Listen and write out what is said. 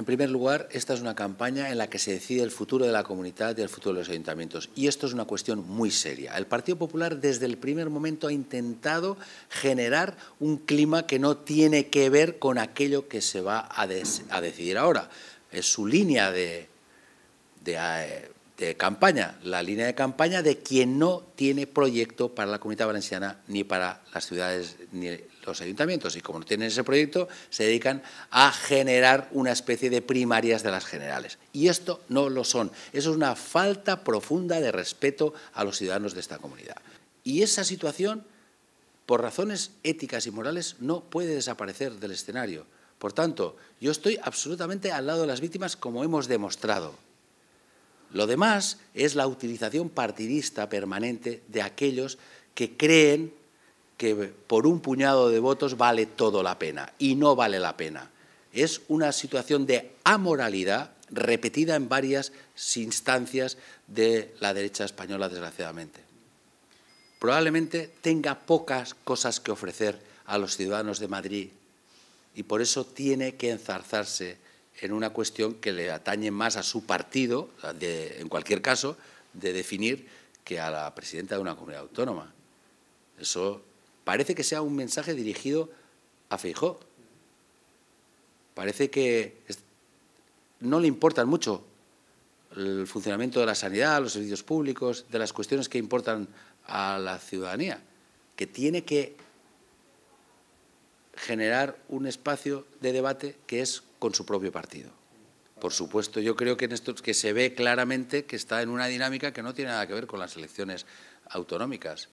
En primer lugar, esta es una campaña en la que se decide el futuro de la comunidad y el futuro de los ayuntamientos. Y esto es una cuestión muy seria. El Partido Popular desde el primer momento ha intentado generar un clima que no tiene que ver con aquello que se va a, decidir ahora. Es su línea de eh, campaña, la línea de campaña de quien no tiene proyecto para la comunidad valenciana ni para las ciudades ni los ayuntamientos. Y como no tienen ese proyecto, se dedican a generar una especie de primarias de las generales. Y esto no lo son. Eso es una falta profunda de respeto a los ciudadanos de esta comunidad. Y esa situación, por razones éticas y morales, no puede desaparecer del escenario. Por tanto, yo estoy absolutamente al lado de las víctimas, como hemos demostrado. Lo demás es la utilización partidista permanente de aquellos que creen que por un puñado de votos vale todo la pena y no vale la pena. Es una situación de amoralidad repetida en varias instancias de la derecha española, desgraciadamente. Probablemente tenga pocas cosas que ofrecer a los ciudadanos de Madrid y por eso tiene que enzarzarse en una cuestión que le atañe más a su partido, en cualquier caso, de definir que a la presidenta de una comunidad autónoma. Eso parece que sea un mensaje dirigido a Feijó. Parece que no le importan mucho el funcionamiento de la sanidad, los servicios públicos, de las cuestiones que importan a la ciudadanía, que tiene que generar un espacio de debate que es con su propio partido. Por supuesto, yo creo que en esto que se ve claramente que está en una dinámica que no tiene nada que ver con las elecciones autonómicas.